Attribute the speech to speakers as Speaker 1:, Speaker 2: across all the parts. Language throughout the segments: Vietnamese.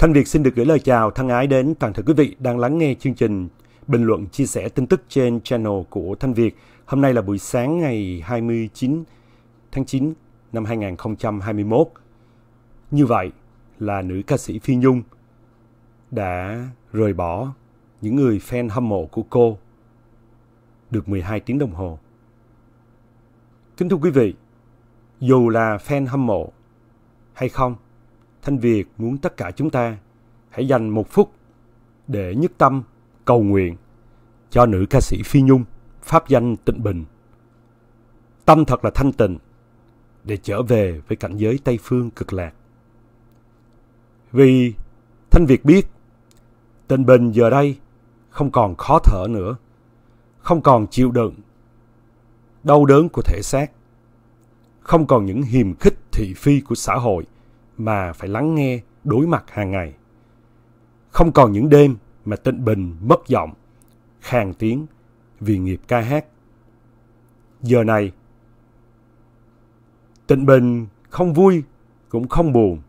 Speaker 1: Thanh Việt xin được gửi lời chào thân ái đến toàn thể quý vị đang lắng nghe chương trình bình luận chia sẻ tin tức trên channel của Thanh Việt. Hôm nay là buổi sáng ngày 29 tháng 9 năm 2021. Như vậy là nữ ca sĩ Phi Nhung đã rời bỏ những người fan hâm mộ của cô được 12 tiếng đồng hồ. Kính thưa quý vị, dù là fan hâm mộ hay không, Thanh Việt muốn tất cả chúng ta hãy dành một phút để nhất tâm cầu nguyện cho nữ ca sĩ Phi Nhung pháp danh Tịnh Bình. Tâm thật là thanh tịnh để trở về với cảnh giới Tây Phương cực lạc. Vì Thanh Việt biết Tịnh Bình giờ đây không còn khó thở nữa, không còn chịu đựng đau đớn của thể xác, không còn những hiềm khích thị phi của xã hội – mà phải lắng nghe, đối mặt hàng ngày. Không còn những đêm mà tịnh bình mất giọng, khàn tiếng vì nghiệp ca hát. Giờ này, tịnh bình không vui cũng không buồn.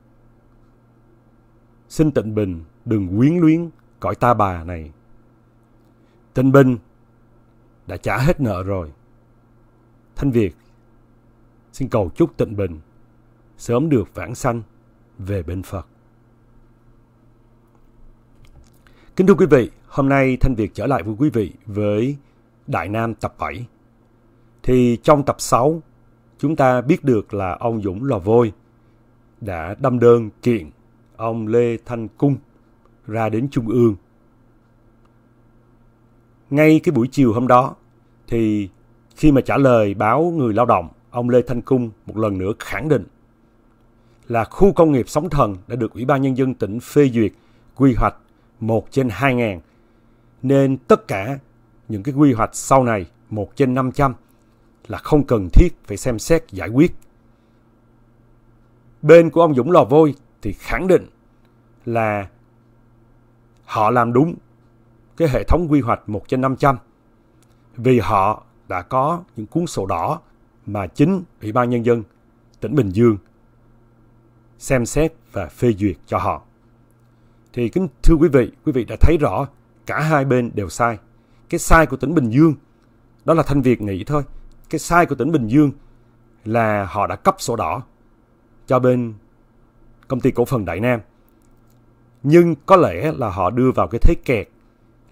Speaker 1: Xin tịnh bình đừng quyến luyến cõi ta bà này. Tịnh bình đã trả hết nợ rồi. Thanh Việt xin cầu chúc tịnh bình sớm được vãng sanh về bên Phật. Kính thưa quý vị, hôm nay Thanh Việt trở lại với quý vị với Đại Nam tập 7. Thì trong tập 6, chúng ta biết được là ông Dũng Lò Vôi đã đâm đơn kiện ông Lê Thanh Cung ra đến Trung ương. Ngay cái buổi chiều hôm đó, thì khi mà trả lời báo Người Lao động, ông Lê Thanh Cung một lần nữa khẳng định là khu công nghiệp Sóng Thần đã được Ủy ban Nhân dân tỉnh phê duyệt quy hoạch 1 trên 2 ngàn. Nên tất cả những cái quy hoạch sau này 1 trên 500 là không cần thiết phải xem xét giải quyết. Bên của ông Dũng Lò Vôi thì khẳng định là họ làm đúng cái hệ thống quy hoạch 1 trên 500 vì họ đã có những cuốn sổ đỏ mà chính Ủy ban Nhân dân tỉnh Bình Dương xem xét và phê duyệt cho họ. Thì kính thưa quý vị, quý vị đã thấy rõ cả hai bên đều sai. Cái sai của tỉnh Bình Dương đó là Thanh Việt nghĩ thôi. Cái sai của tỉnh Bình Dương là họ đã cấp sổ đỏ cho bên công ty cổ phần Đại Nam. Nhưng có lẽ là họ đưa vào cái thế kẹt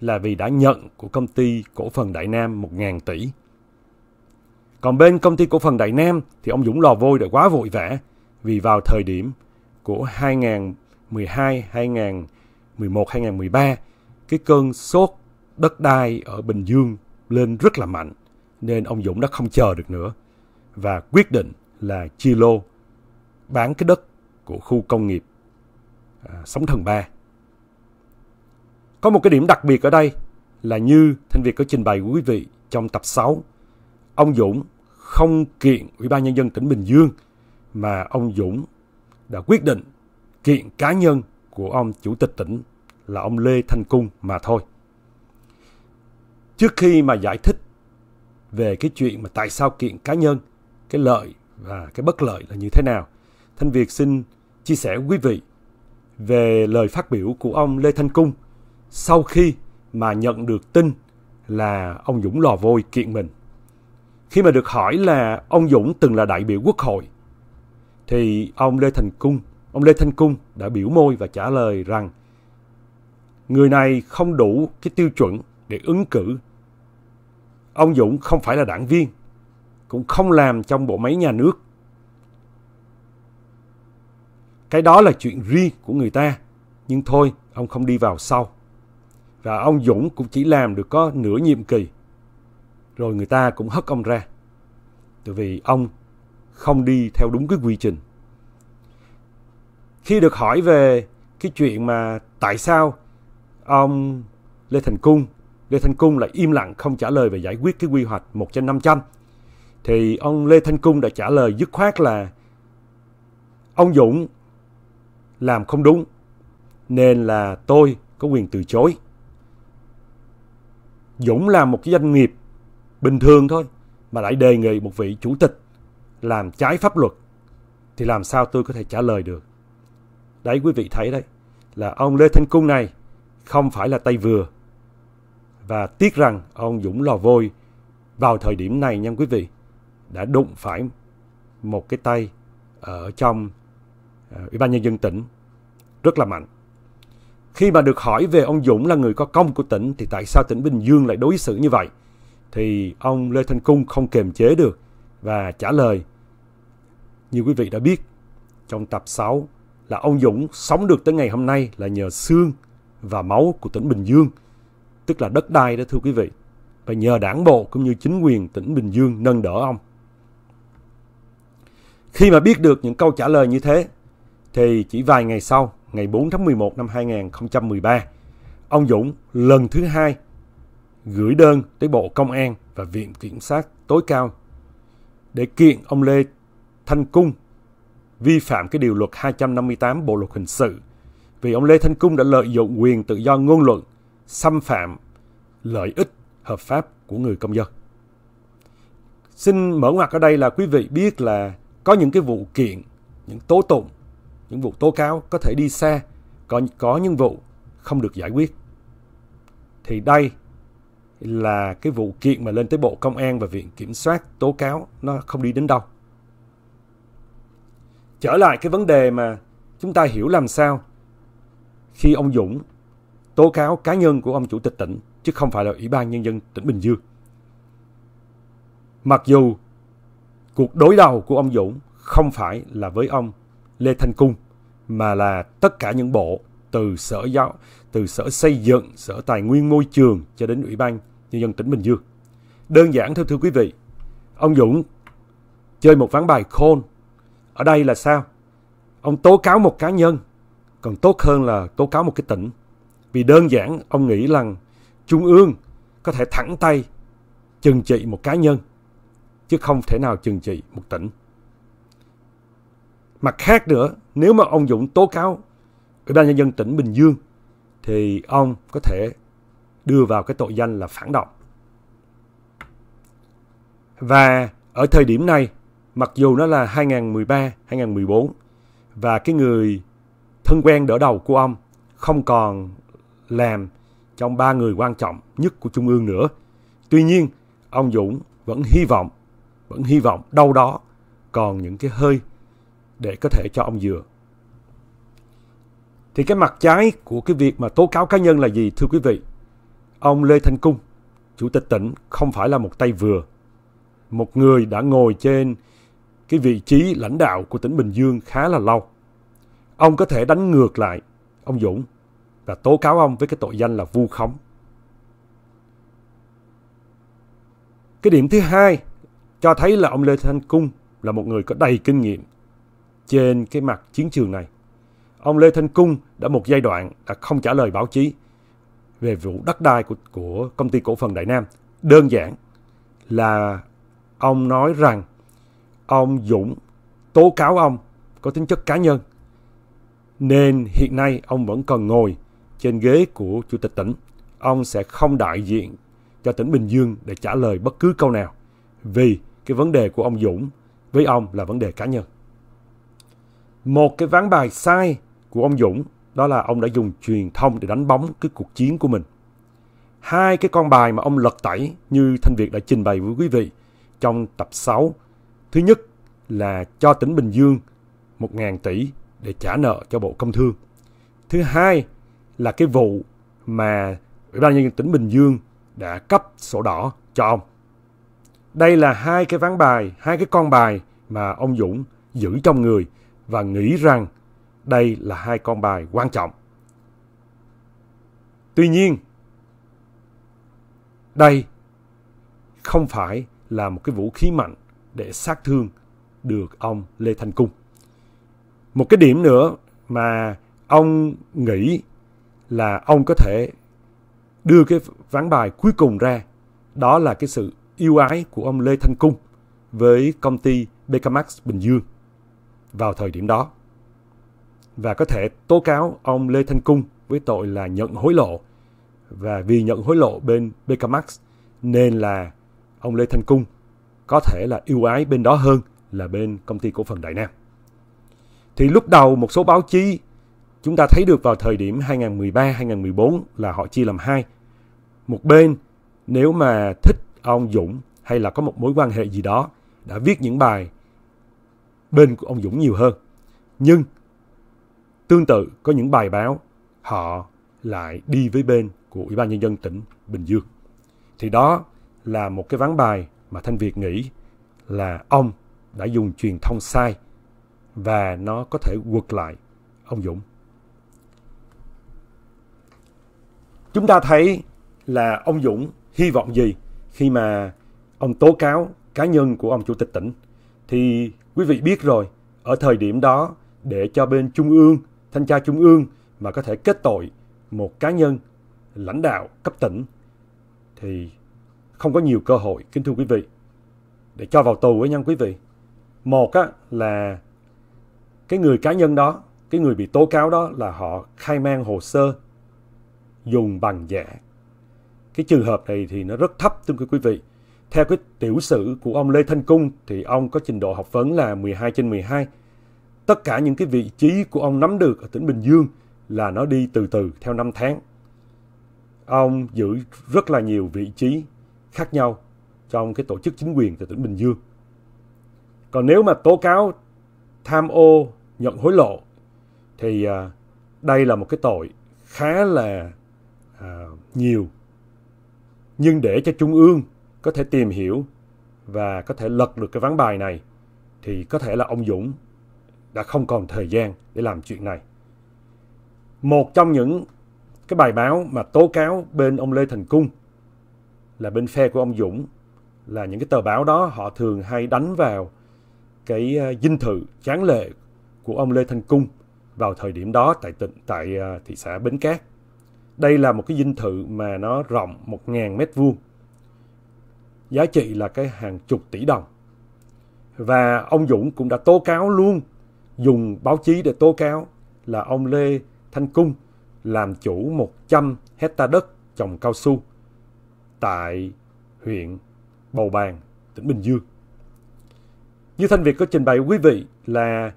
Speaker 1: là vì đã nhận của công ty cổ phần Đại Nam 1.000 tỷ. Còn bên công ty cổ phần Đại Nam thì ông Dũng Lò Vôi đã quá vội vã vì vào thời điểm của 2012, 2011, 2013 cái cơn sốt đất đai ở Bình Dương lên rất là mạnh nên ông Dũng đã không chờ được nữa và quyết định là chia lô bán cái đất của khu công nghiệp à, Sóng Thần Ba. Có một cái điểm đặc biệt ở đây là như Thanh Việt có trình bày quý vị trong tập 6, ông Dũng không kiện Ủy ban Nhân dân tỉnh Bình Dương mà ông Dũng đã quyết định kiện cá nhân của ông chủ tịch tỉnh là ông Lê Thanh Cung mà thôi. Trước khi mà giải thích về cái chuyện mà tại sao kiện cá nhân, cái lợi và cái bất lợi là như thế nào, Thanh Việt xin chia sẻ với quý vị về lời phát biểu của ông Lê Thanh Cung sau khi mà nhận được tin là ông Dũng lò vôi kiện mình. Khi mà được hỏi là ông Dũng từng là đại biểu quốc hội thì ông Lê Thành Cung, ông Lê Thanh Cung đã biểu môi và trả lời rằng người này không đủ cái tiêu chuẩn để ứng cử. Ông Dũng không phải là đảng viên, cũng không làm trong bộ máy nhà nước. Cái đó là chuyện riêng của người ta, nhưng thôi, ông không đi vào sau. Và ông Dũng cũng chỉ làm được có nửa nhiệm kỳ. Rồi người ta cũng hất ông ra. Tại vì ông không đi theo đúng cái quy trình khi được hỏi về cái chuyện mà tại sao ông Lê Thành Cung Lê Thành Cung lại im lặng không trả lời về giải quyết cái quy hoạch 1 trên 500 thì ông Lê Thanh Cung đã trả lời dứt khoát là ông Dũng làm không đúng nên là tôi có quyền từ chối. Dũng là một cái doanh nghiệp bình thường thôi mà lại đề nghị một vị chủ tịch làm trái pháp luật thì làm sao tôi có thể trả lời được đấy quý vị thấy đấy là ông lê thanh cung này không phải là tay vừa và tiếc rằng ông dũng lò vôi vào thời điểm này nha quý vị đã đụng phải một cái tay ở trong ờ, ủy ban nhân dân tỉnh rất là mạnh khi mà được hỏi về ông Dũng là người có công của tỉnh thì tại sao tỉnh Bình Dương lại đối xử như vậy? Thì ông Lê Thanh Cung không kiềm chế được và trả lời như quý vị đã biết, trong tập 6 là ông Dũng sống được tới ngày hôm nay là nhờ xương và máu của tỉnh Bình Dương, tức là đất đai đó thưa quý vị, và nhờ đảng bộ cũng như chính quyền tỉnh Bình Dương nâng đỡ ông. Khi mà biết được những câu trả lời như thế, thì chỉ vài ngày sau, ngày 4 tháng 11 năm 2013, ông Dũng lần thứ hai gửi đơn tới Bộ Công an và Viện Kiểm sát tối cao để kiện ông Lê Thanh Cung vi phạm cái điều luật 258 Bộ luật hình sự vì ông Lê Thanh Cung đã lợi dụng quyền tự do ngôn luận xâm phạm lợi ích hợp pháp của người công dân. Xin mở ngoặt ở đây là quý vị biết là có những cái vụ kiện, những tố tụng, những vụ tố cáo có thể đi xa, còn có những vụ không được giải quyết. Thì đây là cái vụ kiện mà lên tới Bộ Công an và Viện Kiểm soát tố cáo nó không đi đến đâu trở lại cái vấn đề mà chúng ta hiểu làm sao khi ông Dũng tố cáo cá nhân của ông chủ tịch tỉnh chứ không phải là Ủy ban Nhân dân tỉnh Bình Dương. Mặc dù cuộc đối đầu của ông Dũng không phải là với ông Lê Thanh Cung mà là tất cả những bộ từ sở giáo từ sở xây dựng, sở tài nguyên môi trường cho đến Ủy ban Nhân dân tỉnh Bình Dương. Đơn giản thôi thưa quý vị, ông Dũng chơi một ván bài khôn ở đây là sao? Ông tố cáo một cá nhân, còn tốt hơn là tố cáo một cái tỉnh. Vì đơn giản ông nghĩ rằng Trung ương có thể thẳng tay chừng trị một cá nhân, chứ không thể nào chừng trị một tỉnh. Mặt khác nữa, nếu mà ông Dũng tố cáo Ủy ban nhân dân tỉnh Bình Dương thì ông có thể đưa vào cái tội danh là phản động. Và ở thời điểm này, mặc dù nó là 2013, 2014 và cái người thân quen đỡ đầu của ông không còn làm trong ba người quan trọng nhất của Trung ương nữa. Tuy nhiên, ông Dũng vẫn hy vọng, vẫn hy vọng đâu đó còn những cái hơi để có thể cho ông dừa. Thì cái mặt trái của cái việc mà tố cáo cá nhân là gì thưa quý vị? Ông Lê Thanh Cung, Chủ tịch tỉnh không phải là một tay vừa. Một người đã ngồi trên cái vị trí lãnh đạo của tỉnh Bình Dương khá là lâu. Ông có thể đánh ngược lại ông Dũng và tố cáo ông với cái tội danh là vu khống. Cái điểm thứ hai cho thấy là ông Lê Thanh Cung là một người có đầy kinh nghiệm trên cái mặt chiến trường này. Ông Lê Thanh Cung đã một giai đoạn đã không trả lời báo chí về vụ đất đai của, của công ty cổ phần Đại Nam. Đơn giản là ông nói rằng ông Dũng tố cáo ông có tính chất cá nhân. Nên hiện nay ông vẫn còn ngồi trên ghế của Chủ tịch tỉnh. Ông sẽ không đại diện cho tỉnh Bình Dương để trả lời bất cứ câu nào. Vì cái vấn đề của ông Dũng với ông là vấn đề cá nhân. Một cái ván bài sai của ông Dũng đó là ông đã dùng truyền thông để đánh bóng cái cuộc chiến của mình. Hai cái con bài mà ông lật tẩy như Thanh Việt đã trình bày với quý vị trong tập 6 Thứ nhất là cho tỉnh Bình Dương 1.000 tỷ để trả nợ cho Bộ Công Thương. Thứ hai là cái vụ mà Ủy ban nhân dân tỉnh Bình Dương đã cấp sổ đỏ cho ông. Đây là hai cái ván bài, hai cái con bài mà ông Dũng giữ trong người và nghĩ rằng đây là hai con bài quan trọng. Tuy nhiên, đây không phải là một cái vũ khí mạnh để sát thương được ông Lê Thanh Cung. Một cái điểm nữa mà ông nghĩ là ông có thể đưa cái ván bài cuối cùng ra đó là cái sự yêu ái của ông Lê Thanh Cung với công ty Becamax Bình Dương vào thời điểm đó và có thể tố cáo ông Lê Thanh Cung với tội là nhận hối lộ và vì nhận hối lộ bên Becamax nên là ông Lê Thanh Cung có thể là ưu ái bên đó hơn là bên công ty cổ phần Đại Nam. Thì lúc đầu một số báo chí chúng ta thấy được vào thời điểm 2013-2014 là họ chia làm hai. Một bên nếu mà thích ông Dũng hay là có một mối quan hệ gì đó đã viết những bài bên của ông Dũng nhiều hơn. Nhưng tương tự có những bài báo họ lại đi với bên của Ủy ban nhân dân tỉnh Bình Dương. Thì đó là một cái ván bài mà Thanh Việt nghĩ là ông đã dùng truyền thông sai và nó có thể quật lại ông Dũng. Chúng ta thấy là ông Dũng hy vọng gì khi mà ông tố cáo cá nhân của ông chủ tịch tỉnh thì quý vị biết rồi, ở thời điểm đó để cho bên trung ương, thanh tra trung ương mà có thể kết tội một cá nhân lãnh đạo cấp tỉnh thì không có nhiều cơ hội, kính thưa quý vị, để cho vào tù với nha quý vị. Một á, là cái người cá nhân đó, cái người bị tố cáo đó là họ khai mang hồ sơ dùng bằng giả. Cái trường hợp này thì nó rất thấp thưa quý vị. Theo cái tiểu sử của ông Lê Thanh Cung thì ông có trình độ học vấn là 12 trên 12. Tất cả những cái vị trí của ông nắm được ở tỉnh Bình Dương là nó đi từ từ theo năm tháng. Ông giữ rất là nhiều vị trí khác nhau trong cái tổ chức chính quyền tại tỉnh Bình Dương. Còn nếu mà tố cáo tham ô, nhận hối lộ thì à, đây là một cái tội khá là à, nhiều. Nhưng để cho Trung ương có thể tìm hiểu và có thể lật được cái ván bài này thì có thể là ông Dũng đã không còn thời gian để làm chuyện này. Một trong những cái bài báo mà tố cáo bên ông Lê Thành Cung là bên phe của ông Dũng là những cái tờ báo đó họ thường hay đánh vào cái à, dinh thự tráng lệ của ông Lê Thanh Cung vào thời điểm đó tại tỉnh tại à, thị xã Bến Cát. Đây là một cái dinh thự mà nó rộng 1.000 mét vuông. Giá trị là cái hàng chục tỷ đồng. Và ông Dũng cũng đã tố cáo luôn, dùng báo chí để tố cáo là ông Lê Thanh Cung làm chủ 100 hecta đất trồng cao su tại huyện Bầu Bàng, tỉnh Bình Dương. Như Thanh Việt có trình bày quý vị là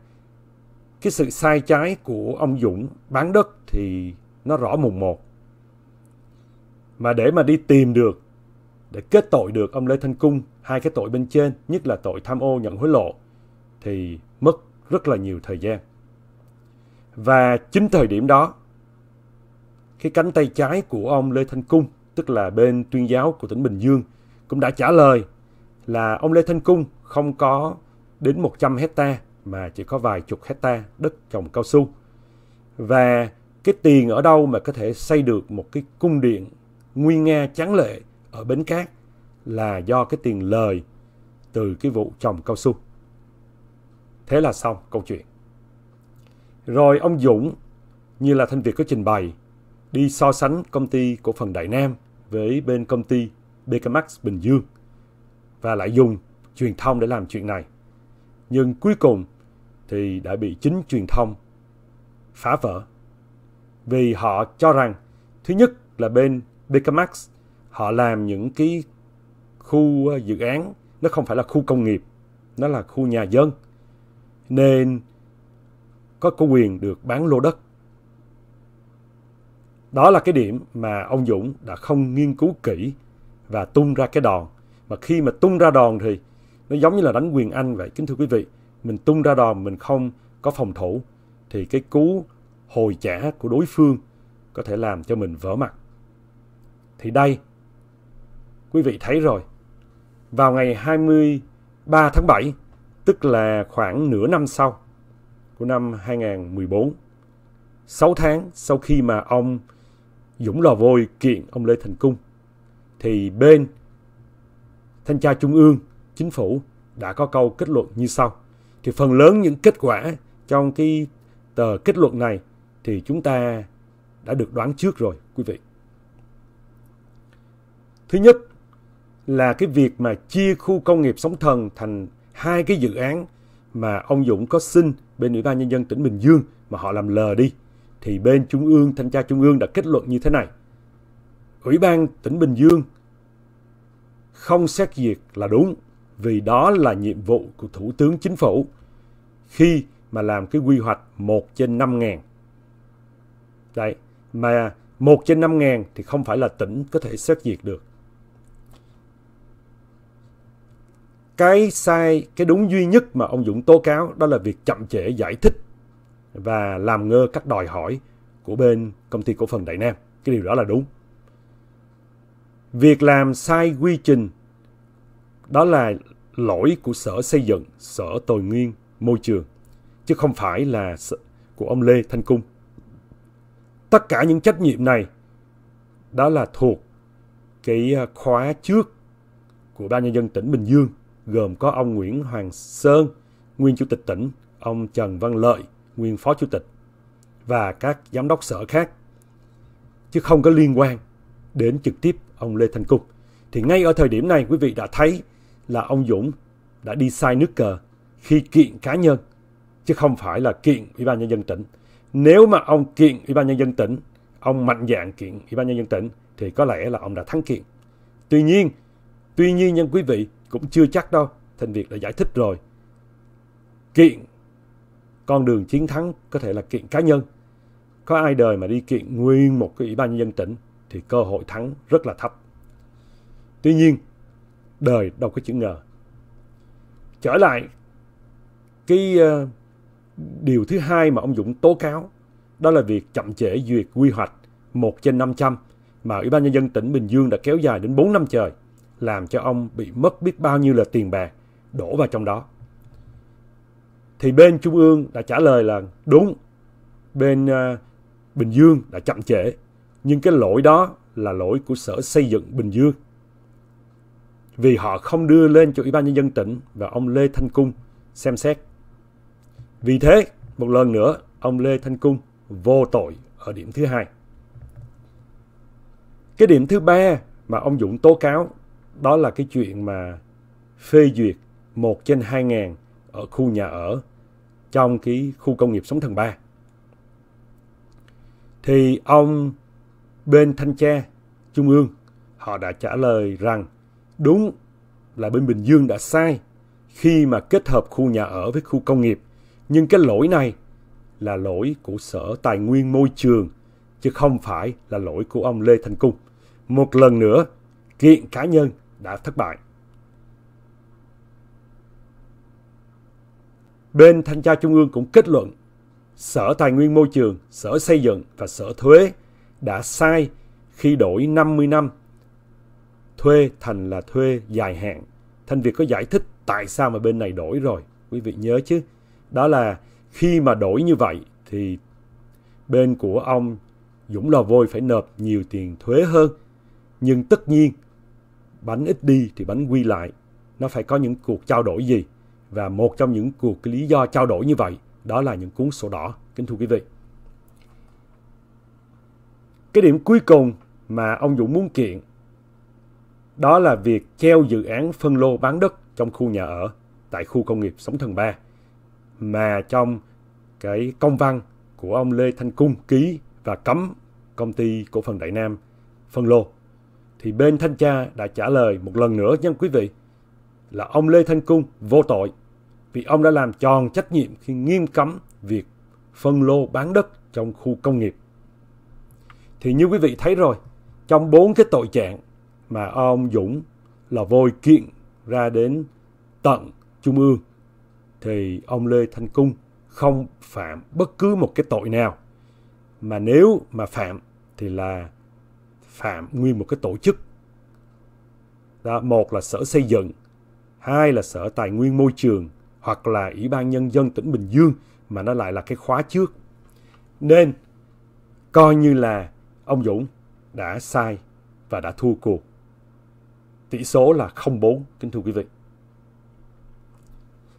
Speaker 1: cái sự sai trái của ông Dũng bán đất thì nó rõ mùng một. Mà để mà đi tìm được, để kết tội được ông Lê Thanh Cung hai cái tội bên trên, nhất là tội tham ô nhận hối lộ, thì mất rất là nhiều thời gian. Và chính thời điểm đó, cái cánh tay trái của ông Lê Thanh Cung tức là bên tuyên giáo của tỉnh Bình Dương, cũng đã trả lời là ông Lê Thanh Cung không có đến 100 hecta mà chỉ có vài chục hecta đất trồng cao su. Và cái tiền ở đâu mà có thể xây được một cái cung điện nguy nga tráng lệ ở Bến Cát là do cái tiền lời từ cái vụ trồng cao su. Thế là xong câu chuyện. Rồi ông Dũng, như là thanh Việt có trình bày, đi so sánh công ty cổ phần Đại Nam với bên công ty Becamax Bình Dương và lại dùng truyền thông để làm chuyện này. Nhưng cuối cùng thì đã bị chính truyền thông phá vỡ. Vì họ cho rằng thứ nhất là bên Becamax họ làm những cái khu ờ, dự án nó không phải là khu công nghiệp, nó là khu nhà dân. Nên có có quyền được bán lô đất đó là cái điểm mà ông Dũng đã không nghiên cứu kỹ và tung ra cái đòn. Mà khi mà tung ra đòn thì nó giống như là đánh quyền Anh vậy. Kính thưa quý vị, mình tung ra đòn mình không có phòng thủ thì cái cú hồi trả của đối phương có thể làm cho mình vỡ mặt. Thì đây, quý vị thấy rồi, vào ngày 23 tháng 7, tức là khoảng nửa năm sau của năm 2014, 6 tháng sau khi mà ông Dũng Lò Vôi kiện ông Lê Thành Cung thì bên Thanh tra Trung ương, Chính phủ đã có câu kết luận như sau. Thì phần lớn những kết quả trong cái tờ kết luận này thì chúng ta đã được đoán trước rồi quý vị. Thứ nhất là cái việc mà chia khu công nghiệp Sóng Thần thành hai cái dự án mà ông Dũng có xin bên Ủy ban Nhân dân tỉnh Bình Dương mà họ làm lờ đi thì bên Trung ương, Thanh tra Trung ương đã kết luận như thế này. Ủy ban tỉnh Bình Dương không xét duyệt là đúng vì đó là nhiệm vụ của Thủ tướng Chính phủ khi mà làm cái quy hoạch 1 trên 5 ngàn. Đấy, mà 1 trên 5 ngàn thì không phải là tỉnh có thể xét duyệt được. Cái sai, cái đúng duy nhất mà ông Dũng tố cáo đó là việc chậm trễ giải thích và làm ngơ các đòi hỏi của bên công ty cổ phần Đại Nam. Cái điều đó là đúng. Việc làm sai quy trình đó là lỗi của Sở Xây dựng, Sở tồi nguyên Môi trường chứ không phải là của ông Lê Thanh Cung. Tất cả những trách nhiệm này đó là thuộc cái à, khóa trước của Ban Nhân dân tỉnh Bình Dương gồm có ông Nguyễn Hoàng Sơn, nguyên Chủ tịch tỉnh, ông Trần Văn Lợi, nguyên phó chủ tịch và các giám đốc sở khác chứ không có liên quan đến trực tiếp ông Lê Thành Cục. Thì ngay ở thời điểm này quý vị đã thấy là ông Dũng đã đi sai nước cờ khi kiện cá nhân chứ không phải là kiện Ủy ban nhân dân tỉnh. Nếu mà ông kiện Ủy ban nhân dân tỉnh, ông mạnh dạng kiện Ủy ban nhân dân tỉnh thì có lẽ là ông đã thắng kiện. Tuy nhiên, tuy nhiên nhân quý vị cũng chưa chắc đâu, Thành Việt đã giải thích rồi. Kiện con đường chiến thắng có thể là kiện cá nhân. Có ai đời mà đi kiện nguyên một cái ủy ban nhân dân tỉnh thì cơ hội thắng rất là thấp. Tuy nhiên, đời đâu có chữ ngờ. Trở lại cái uh, điều thứ hai mà ông Dũng tố cáo đó là việc chậm trễ duyệt quy hoạch 1 trên 500 mà Ủy ban Nhân dân tỉnh Bình Dương đã kéo dài đến 4 năm trời, làm cho ông bị mất biết bao nhiêu là tiền bạc đổ vào trong đó thì bên trung ương đã trả lời là đúng bên uh, bình dương đã chậm trễ nhưng cái lỗi đó là lỗi của sở xây dựng bình dương vì họ không đưa lên cho ủy ban nhân dân tỉnh và ông lê thanh cung xem xét vì thế một lần nữa ông lê thanh cung vô tội ở điểm thứ hai cái điểm thứ ba mà ông dũng tố cáo đó là cái chuyện mà phê duyệt một trên hai ngàn ở khu nhà ở trong cái khu công nghiệp Sống Thần Ba. Thì ông bên thanh tra trung ương họ đã trả lời rằng đúng là bên Bình Dương đã sai khi mà kết hợp khu nhà ở với khu công nghiệp. Nhưng cái lỗi này là lỗi của Sở Tài nguyên Môi trường chứ không phải là lỗi của ông Lê Thành Cung. Một lần nữa, kiện cá nhân đã thất bại. bên Thanh tra Trung ương cũng kết luận Sở Tài nguyên Môi trường, Sở Xây dựng và Sở Thuế đã sai khi đổi 50 năm thuê thành là thuê dài hạn. Thanh Việt có giải thích tại sao mà bên này đổi rồi, quý vị nhớ chứ. Đó là khi mà đổi như vậy thì bên của ông Dũng Lò Vôi phải nộp nhiều tiền thuế hơn. Nhưng tất nhiên, bánh ít đi thì bánh quy lại. Nó phải có những cuộc trao đổi gì và một trong những cuộc lý do trao đổi như vậy đó là những cuốn sổ đỏ, kính thưa quý vị. Cái điểm cuối cùng mà ông Dũng muốn kiện đó là việc treo dự án phân lô bán đất trong khu nhà ở tại khu công nghiệp Sống Thần Ba mà trong cái công văn của ông Lê Thanh Cung ký và cấm công ty cổ phần Đại Nam phân lô thì bên thanh tra đã trả lời một lần nữa nha quý vị là ông Lê Thanh Cung vô tội vì ông đã làm tròn trách nhiệm khi nghiêm cấm việc phân lô bán đất trong khu công nghiệp. Thì như quý vị thấy rồi, trong bốn cái tội trạng mà ông Dũng là vôi kiện ra đến tận Trung ương, thì ông Lê Thanh Cung không phạm bất cứ một cái tội nào. Mà nếu mà phạm thì là phạm nguyên một cái tổ chức. Đó, một là sở xây dựng, hai là sở tài nguyên môi trường, hoặc là Ủy ban Nhân dân tỉnh Bình Dương mà nó lại là cái khóa trước. Nên coi như là ông Dũng đã sai và đã thua cuộc. Tỷ số là 0-4, kính thưa quý vị.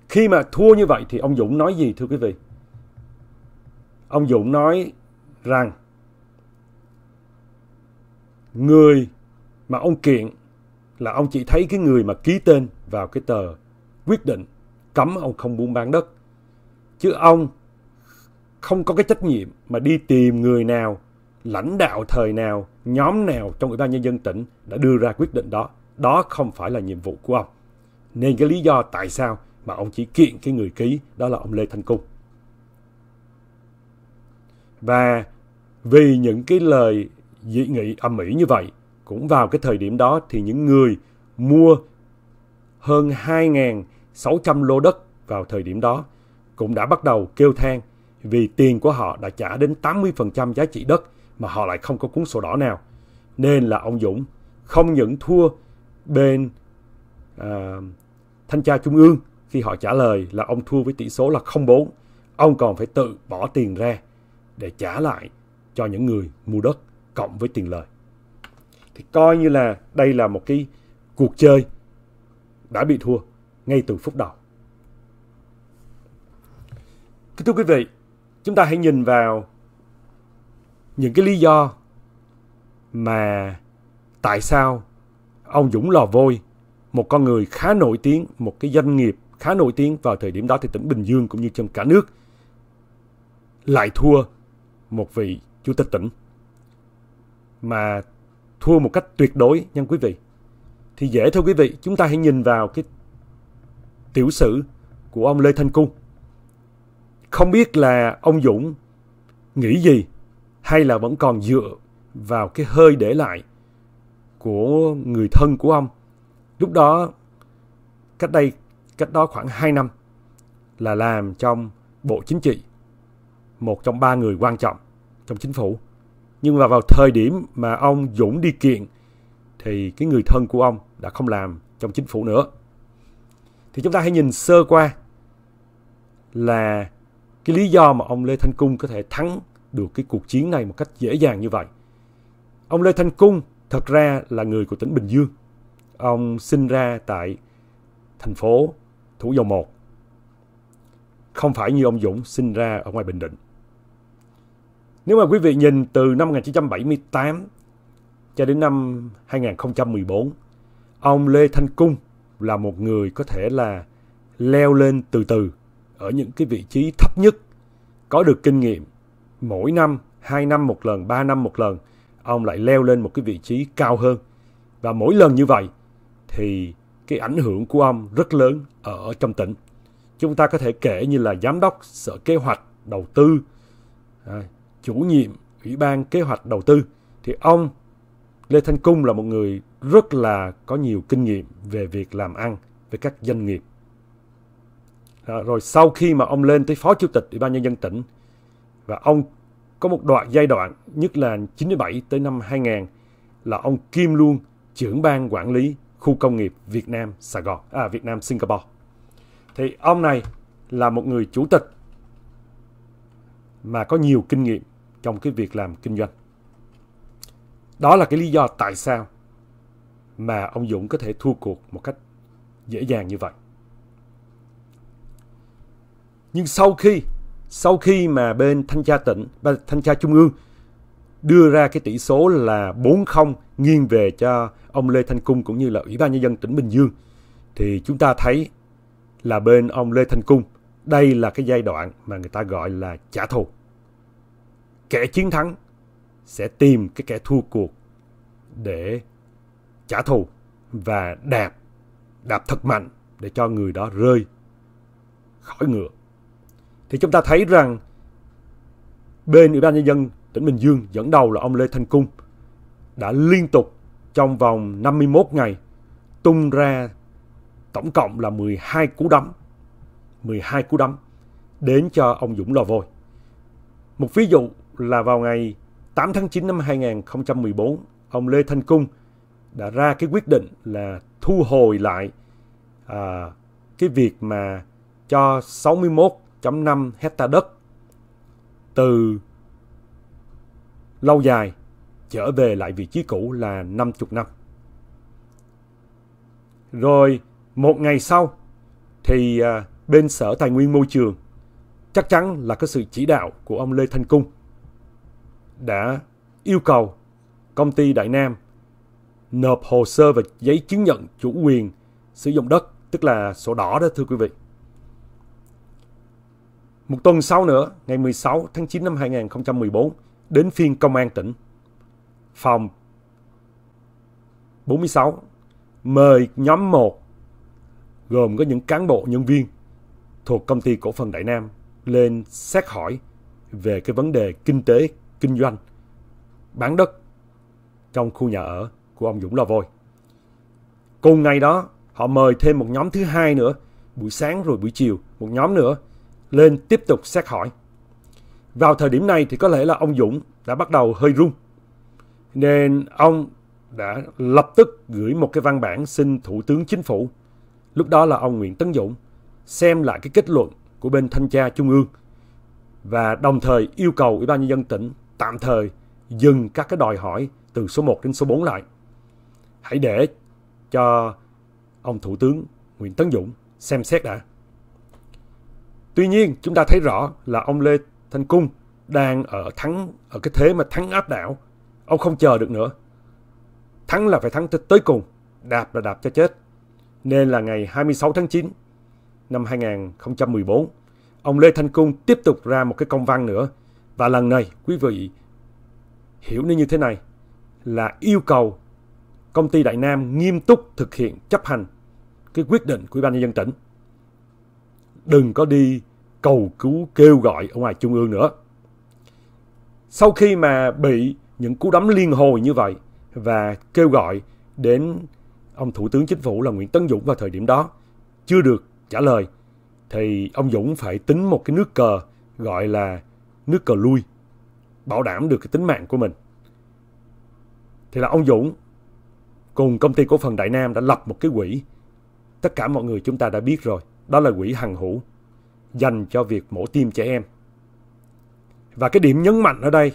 Speaker 1: Khi mà thua như vậy thì ông Dũng nói gì thưa quý vị? Ông Dũng nói rằng người mà ông kiện là ông chỉ thấy cái người mà ký tên vào cái tờ quyết định cấm ông không buôn bán đất. Chứ ông không có cái trách nhiệm mà đi tìm người nào, lãnh đạo thời nào, nhóm nào trong Ủy ban Nhân dân tỉnh đã đưa ra quyết định đó. Đó không phải là nhiệm vụ của ông. Nên cái lý do tại sao mà ông chỉ kiện cái người ký đó là ông Lê Thanh Cung. Và vì những cái lời dị nghị âm ỉ như vậy, cũng vào cái thời điểm đó thì những người mua hơn 2.000 600 lô đất vào thời điểm đó cũng đã bắt đầu kêu than vì tiền của họ đã trả đến 80% giá trị đất mà họ lại không có cuốn sổ đỏ nào. Nên là ông Dũng không những thua bên à, thanh tra trung ương khi họ trả lời là ông thua với tỷ số là 04, ông còn phải tự bỏ tiền ra để trả lại cho những người mua đất cộng với tiền lời. Thì coi như là đây là một cái cuộc chơi đã bị thua ngay từ phút đầu. Thưa quý vị, chúng ta hãy nhìn vào những cái lý do mà tại sao ông Dũng Lò Vôi, một con người khá nổi tiếng, một cái doanh nghiệp khá nổi tiếng vào thời điểm đó thì tỉnh Bình Dương cũng như trong cả nước lại thua một vị chủ tịch tỉnh mà thua một cách tuyệt đối nha quý vị. Thì dễ thôi quý vị, chúng ta hãy nhìn vào cái tiểu sử của ông Lê Thanh Cung. Không biết là ông Dũng nghĩ gì hay là vẫn còn dựa vào cái hơi để lại của người thân của ông. Lúc đó cách đây cách đó khoảng 2 năm là làm trong Bộ Chính trị, một trong ba người quan trọng trong chính phủ. Nhưng mà vào thời điểm mà ông Dũng đi kiện thì cái người thân của ông đã không làm trong chính phủ nữa thì chúng ta hãy nhìn sơ qua là cái lý do mà ông Lê Thanh Cung có thể thắng được cái cuộc chiến này một cách dễ dàng như vậy. Ông Lê Thanh Cung thật ra là người của tỉnh Bình Dương. Ông sinh ra tại thành phố Thủ Dầu Một. Không phải như ông Dũng sinh ra ở ngoài Bình Định. Nếu mà quý vị nhìn từ năm 1978 cho đến năm 2014, ông Lê Thanh Cung là một người có thể là leo lên từ từ ở những cái vị trí thấp nhất, có được kinh nghiệm mỗi năm, 2 năm một lần, 3 năm một lần, ông lại leo lên một cái vị trí cao hơn. Và mỗi lần như vậy thì cái ảnh hưởng của ông rất lớn ở trong tỉnh. Chúng ta có thể kể như là giám đốc sở kế hoạch đầu tư, à, chủ nhiệm ủy ban kế hoạch đầu tư thì ông Lê Thanh Cung là một người rất là có nhiều kinh nghiệm về việc làm ăn với các doanh nghiệp. À, rồi sau khi mà ông lên tới phó chủ tịch Ủy ban nhân dân tỉnh và ông có một đoạn giai đoạn nhất là 97 tới năm 2000 là ông Kim luôn trưởng ban quản lý khu công nghiệp Việt Nam Sài Gòn à Việt Nam Singapore. Thì ông này là một người chủ tịch mà có nhiều kinh nghiệm trong cái việc làm kinh doanh. Đó là cái lý do tại sao mà ông Dũng có thể thua cuộc một cách dễ dàng như vậy. Nhưng sau khi sau khi mà bên thanh tra tỉnh, và thanh tra trung ương đưa ra cái tỷ số là 4-0 nghiêng về cho ông Lê Thanh Cung cũng như là Ủy ban nhân dân tỉnh Bình Dương thì chúng ta thấy là bên ông Lê Thanh Cung đây là cái giai đoạn mà người ta gọi là trả thù. Kẻ chiến thắng sẽ tìm cái kẻ thua cuộc để trả thù và đạp đạp thật mạnh để cho người đó rơi khỏi ngựa thì chúng ta thấy rằng bên ủy ban nhân dân tỉnh Bình Dương dẫn đầu là ông Lê Thanh Cung đã liên tục trong vòng 51 ngày tung ra tổng cộng là 12 cú đấm 12 cú đấm đến cho ông Dũng Lò Vôi. Một ví dụ là vào ngày 8 tháng 9 năm 2014, ông Lê Thanh Cung đã ra cái quyết định là thu hồi lại à, cái việc mà cho 61.5 hecta đất từ lâu dài trở về lại vị trí cũ là 50 năm. Rồi một ngày sau thì à, bên Sở Tài nguyên Môi trường chắc chắn là có sự chỉ đạo của ông Lê Thanh Cung đã yêu cầu công ty Đại Nam nộp hồ sơ và giấy chứng nhận chủ quyền sử dụng đất, tức là sổ đỏ đó thưa quý vị. Một tuần sau nữa, ngày 16 tháng 9 năm 2014, đến phiên công an tỉnh, phòng 46 mời nhóm 1 gồm có những cán bộ nhân viên thuộc công ty cổ phần Đại Nam lên xét hỏi về cái vấn đề kinh tế kinh doanh, bán đất trong khu nhà ở của ông Dũng Lò Vôi. Cùng ngày đó, họ mời thêm một nhóm thứ hai nữa, buổi sáng rồi buổi chiều, một nhóm nữa, lên tiếp tục xét hỏi. Vào thời điểm này thì có lẽ là ông Dũng đã bắt đầu hơi run. Nên ông đã lập tức gửi một cái văn bản xin Thủ tướng Chính phủ, lúc đó là ông Nguyễn Tấn Dũng, xem lại cái kết luận của bên thanh tra trung ương và đồng thời yêu cầu Ủy ban nhân dân tỉnh tạm thời dừng các cái đòi hỏi từ số 1 đến số 4 lại. Hãy để cho ông Thủ tướng Nguyễn Tấn Dũng xem xét đã. Tuy nhiên, chúng ta thấy rõ là ông Lê Thanh Cung đang ở thắng ở cái thế mà thắng áp đảo. Ông không chờ được nữa. Thắng là phải thắng tới cùng, đạp là đạp cho chết. Nên là ngày 26 tháng 9 năm 2014, ông Lê Thanh Cung tiếp tục ra một cái công văn nữa và lần này quý vị hiểu nó như thế này là yêu cầu công ty Đại Nam nghiêm túc thực hiện chấp hành cái quyết định của Ủy ban nhân dân tỉnh. Đừng có đi cầu cứu kêu gọi ở ngoài trung ương nữa. Sau khi mà bị những cú đấm liên hồi như vậy và kêu gọi đến ông Thủ tướng Chính phủ là Nguyễn Tấn Dũng vào thời điểm đó chưa được trả lời thì ông Dũng phải tính một cái nước cờ gọi là nước cờ lui bảo đảm được cái tính mạng của mình thì là ông Dũng cùng công ty cổ phần Đại Nam đã lập một cái quỹ tất cả mọi người chúng ta đã biết rồi đó là quỹ hằng hữu dành cho việc mổ tim trẻ em và cái điểm nhấn mạnh ở đây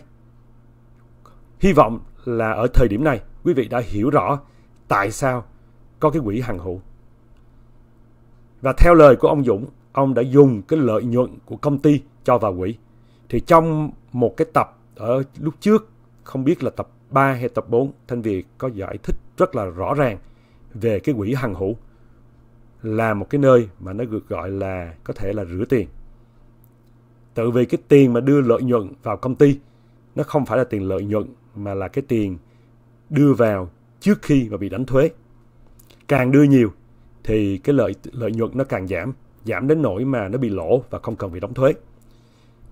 Speaker 1: hy vọng là ở thời điểm này quý vị đã hiểu rõ tại sao có cái quỹ hằng hữu và theo lời của ông Dũng ông đã dùng cái lợi nhuận của công ty cho vào quỹ thì trong một cái tập ở lúc trước, không biết là tập 3 hay tập 4, Thanh Việt có giải thích rất là rõ ràng về cái quỹ hằng hữu là một cái nơi mà nó được gọi là có thể là rửa tiền. Tự vì cái tiền mà đưa lợi nhuận vào công ty, nó không phải là tiền lợi nhuận mà là cái tiền đưa vào trước khi mà bị đánh thuế. Càng đưa nhiều thì cái lợi lợi nhuận nó càng giảm, giảm đến nỗi mà nó bị lỗ và không cần bị đóng thuế.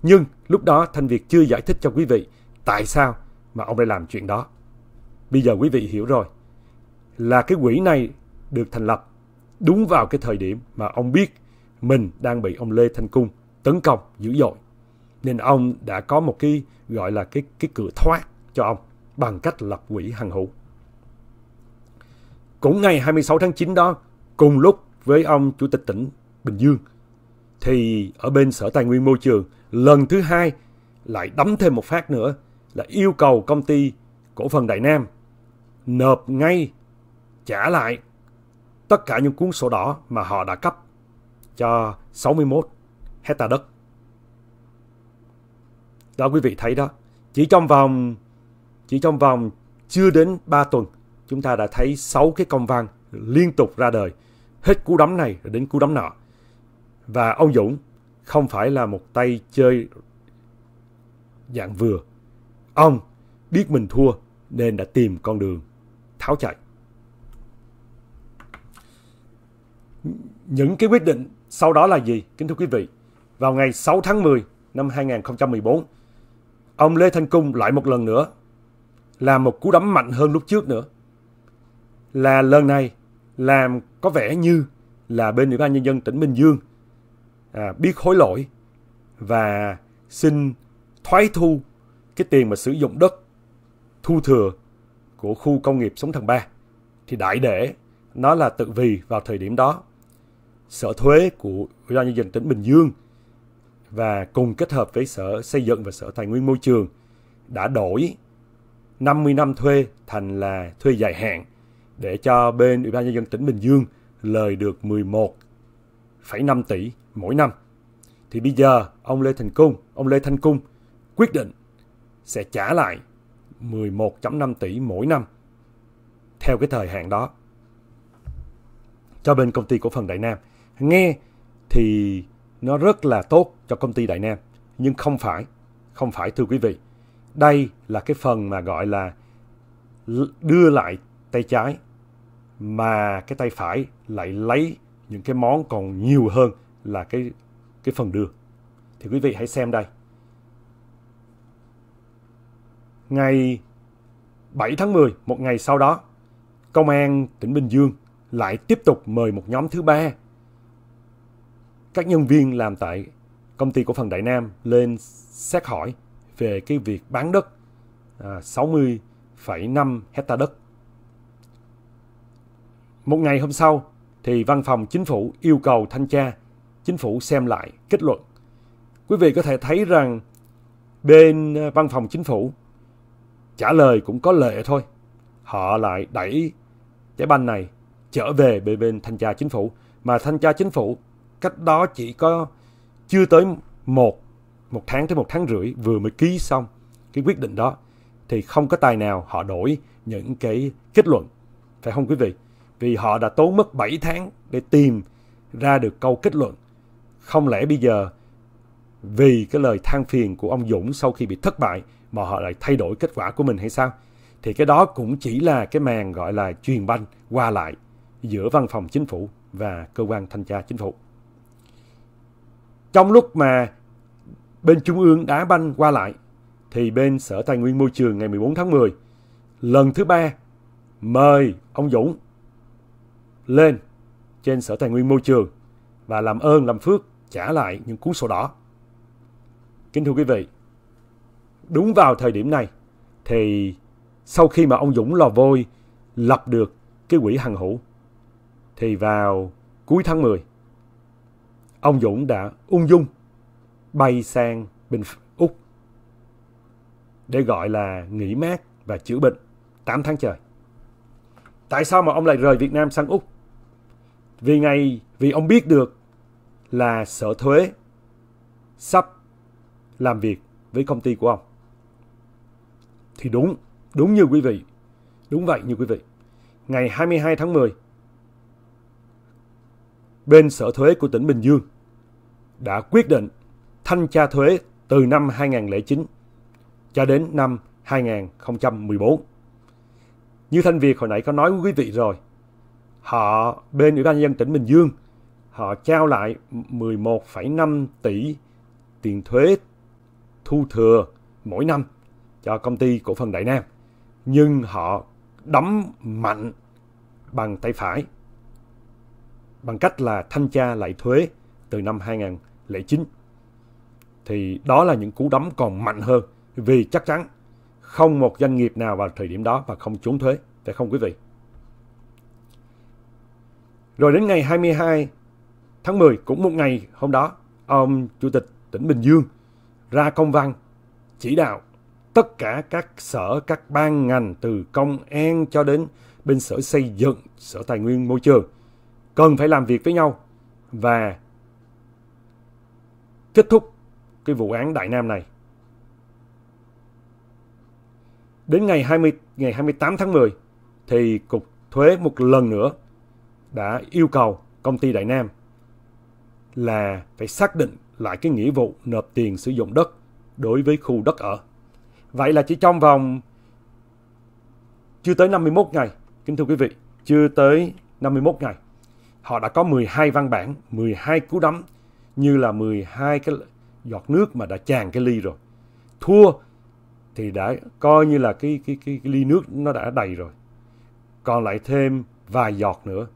Speaker 1: Nhưng lúc đó Thanh Việt chưa giải thích cho quý vị tại sao mà ông lại làm chuyện đó. Bây giờ quý vị hiểu rồi. Là cái quỹ này được thành lập đúng vào cái thời điểm mà ông biết mình đang bị ông Lê Thanh Cung tấn công dữ dội. Nên ông đã có một cái gọi là cái cái cửa thoát cho ông bằng cách lập quỹ hằng hữu. Cũng ngày 26 tháng 9 đó, cùng lúc với ông Chủ tịch tỉnh Bình Dương, thì ở bên Sở Tài nguyên Môi trường Lần thứ hai lại đấm thêm một phát nữa là yêu cầu công ty cổ phần Đại Nam nộp ngay trả lại tất cả những cuốn sổ đỏ mà họ đã cấp cho 61 hecta đất. Đó quý vị thấy đó, chỉ trong vòng chỉ trong vòng chưa đến 3 tuần, chúng ta đã thấy 6 cái công văn liên tục ra đời, hết cú đấm này đến cú đấm nọ. Và ông Dũng không phải là một tay chơi dạng vừa. Ông biết mình thua nên đã tìm con đường tháo chạy. Những cái quyết định sau đó là gì? Kính thưa quý vị, vào ngày 6 tháng 10 năm 2014, ông Lê Thanh Cung lại một lần nữa làm một cú đấm mạnh hơn lúc trước nữa. Là lần này làm có vẻ như là bên Ủy ban Nhân dân tỉnh Bình Dương à, biết hối lỗi và xin thoái thu cái tiền mà sử dụng đất thu thừa của khu công nghiệp Sống Thần Ba thì đại để nó là tự vì vào thời điểm đó sở thuế của Ủy ban nhân dân tỉnh Bình Dương và cùng kết hợp với sở xây dựng và sở tài nguyên môi trường đã đổi 50 năm thuê thành là thuê dài hạn để cho bên Ủy ban nhân dân tỉnh Bình Dương lời được 11,5 tỷ mỗi năm. Thì bây giờ ông Lê Thành Cung, ông Lê Thanh Cung quyết định sẽ trả lại 11.5 tỷ mỗi năm theo cái thời hạn đó cho bên công ty cổ phần Đại Nam. Nghe thì nó rất là tốt cho công ty Đại Nam, nhưng không phải, không phải thưa quý vị. Đây là cái phần mà gọi là đưa lại tay trái mà cái tay phải lại lấy những cái món còn nhiều hơn là cái cái phần đường. Thì quý vị hãy xem đây. Ngày 7 tháng 10, một ngày sau đó, Công an tỉnh Bình Dương lại tiếp tục mời một nhóm thứ ba các nhân viên làm tại công ty cổ phần Đại Nam lên xét hỏi về cái việc bán đất à, 60,5 hecta đất. Một ngày hôm sau thì văn phòng chính phủ yêu cầu thanh tra chính phủ xem lại kết luận. Quý vị có thể thấy rằng bên à, văn phòng chính phủ trả lời cũng có lệ thôi. Họ lại đẩy cái banh này trở về bên, bên thanh tra chính phủ. Mà thanh tra chính phủ cách đó chỉ có chưa tới một, một tháng tới một tháng rưỡi vừa mới ký xong cái quyết định đó. Thì không có tài nào họ đổi những cái kết luận. Phải không quý vị? Vì họ đã tốn mất 7 tháng để tìm ra được câu kết luận không lẽ bây giờ vì cái lời than phiền của ông Dũng sau khi bị thất bại mà họ lại thay đổi kết quả của mình hay sao? Thì cái đó cũng chỉ là cái màn gọi là truyền banh qua lại giữa văn phòng chính phủ và cơ quan thanh tra chính phủ. Trong lúc mà bên Trung ương đá banh qua lại thì bên Sở Tài nguyên Môi trường ngày 14 tháng 10 lần thứ ba mời ông Dũng lên trên Sở Tài nguyên Môi trường và làm ơn làm phước trả lại những cuốn sổ đó. Kính thưa quý vị, đúng vào thời điểm này thì sau khi mà ông Dũng Lò Vôi lập được cái quỹ hằng hữu thì vào cuối tháng 10 ông Dũng đã ung dung bay sang bên Úc để gọi là nghỉ mát và chữa bệnh 8 tháng trời. Tại sao mà ông lại rời Việt Nam sang Úc? Vì ngày vì ông biết được là sở thuế sắp làm việc với công ty của ông. Thì đúng, đúng như quý vị. Đúng vậy như quý vị. Ngày 22 tháng 10, bên Sở Thuế của tỉnh Bình Dương đã quyết định thanh tra thuế từ năm 2009 cho đến năm 2014. Như Thanh Việt hồi nãy có nói với quý vị rồi, họ bên Ủy ban nhân dân tỉnh Bình Dương – họ trao lại 11,5 tỷ tiền thuế thu thừa mỗi năm cho công ty cổ phần Đại Nam. Nhưng họ đấm mạnh bằng tay phải bằng cách là thanh tra lại thuế từ năm 2009. Thì đó là những cú đấm còn mạnh hơn vì chắc chắn không một doanh nghiệp nào vào thời điểm đó và không trốn thuế, phải không quý vị? Rồi đến ngày 22 tháng 10 cũng một ngày hôm đó, ông Chủ tịch tỉnh Bình Dương ra công văn chỉ đạo tất cả các sở, các ban ngành từ công an cho đến bên sở xây dựng, sở tài nguyên môi trường cần phải làm việc với nhau và kết thúc cái vụ án Đại Nam này. Đến ngày 20 ngày 28 tháng 10 thì cục thuế một lần nữa đã yêu cầu công ty Đại Nam là phải xác định lại cái nghĩa vụ nộp tiền sử dụng đất đối với khu đất ở. Vậy là chỉ trong vòng chưa tới 51 ngày, kính thưa quý vị, chưa tới 51 ngày, họ đã có 12 văn bản, 12 cú đấm như là 12 cái giọt nước mà đã tràn cái ly rồi. Thua thì đã coi như là cái cái cái, cái ly nước nó đã đầy rồi. Còn lại thêm vài giọt nữa,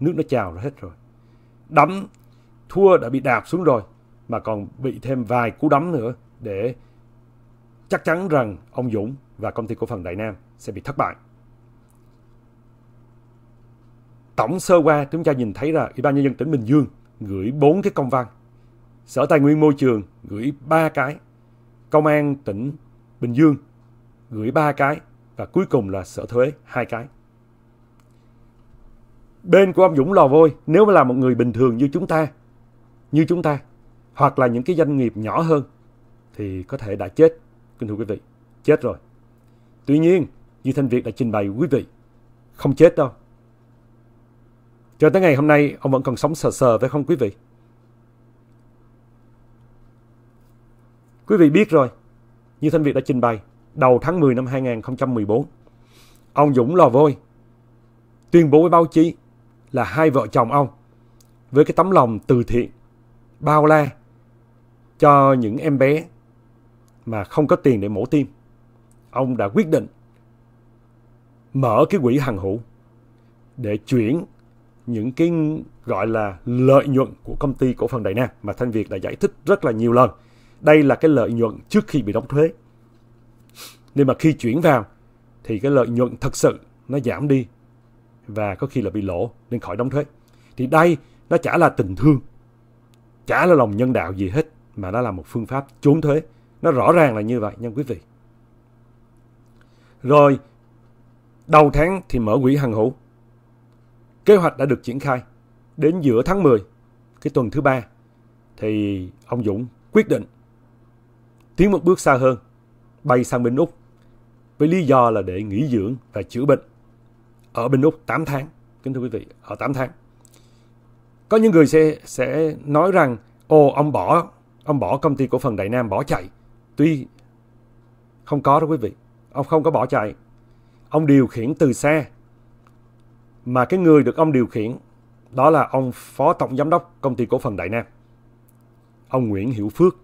Speaker 1: nước nó trào ra hết rồi. Đấm thua đã bị đạp xuống rồi mà còn bị thêm vài cú đấm nữa để chắc chắn rằng ông Dũng và công ty cổ phần Đại Nam sẽ bị thất bại. Tổng sơ qua chúng ta nhìn thấy là Ủy ban nhân dân tỉnh Bình Dương gửi 4 cái công văn, Sở Tài nguyên Môi trường gửi 3 cái, Công an tỉnh Bình Dương gửi 3 cái và cuối cùng là Sở Thuế hai cái. Bên của ông Dũng lò vôi, nếu mà là một người bình thường như chúng ta như chúng ta hoặc là những cái doanh nghiệp nhỏ hơn thì có thể đã chết kính thưa quý vị chết rồi tuy nhiên như thanh việt đã trình bày quý vị không chết đâu cho tới ngày hôm nay ông vẫn còn sống sờ sờ phải không quý vị quý vị biết rồi như thanh việt đã trình bày đầu tháng 10 năm 2014 ông Dũng Lò Vôi tuyên bố với báo chí là hai vợ chồng ông với cái tấm lòng từ thiện bao la cho những em bé mà không có tiền để mổ tim. Ông đã quyết định mở cái quỹ hàng hữu để chuyển những cái gọi là lợi nhuận của công ty cổ phần Đại Nam mà Thanh Việt đã giải thích rất là nhiều lần. Đây là cái lợi nhuận trước khi bị đóng thuế. Nên mà khi chuyển vào thì cái lợi nhuận thật sự nó giảm đi và có khi là bị lỗ nên khỏi đóng thuế. Thì đây nó chả là tình thương chả là lòng nhân đạo gì hết mà nó là một phương pháp trốn thuế nó rõ ràng là như vậy nha quý vị rồi đầu tháng thì mở quỹ hàng hữu kế hoạch đã được triển khai đến giữa tháng 10 cái tuần thứ ba thì ông Dũng quyết định tiến một bước xa hơn bay sang bên Úc với lý do là để nghỉ dưỡng và chữa bệnh ở bên Úc 8 tháng kính thưa quý vị ở 8 tháng có những người sẽ sẽ nói rằng ồ ông bỏ ông bỏ công ty cổ phần Đại Nam bỏ chạy. Tuy không có đó quý vị. Ông không có bỏ chạy. Ông điều khiển từ xa. Mà cái người được ông điều khiển đó là ông phó tổng giám đốc công ty cổ phần Đại Nam. Ông Nguyễn Hiệu Phước.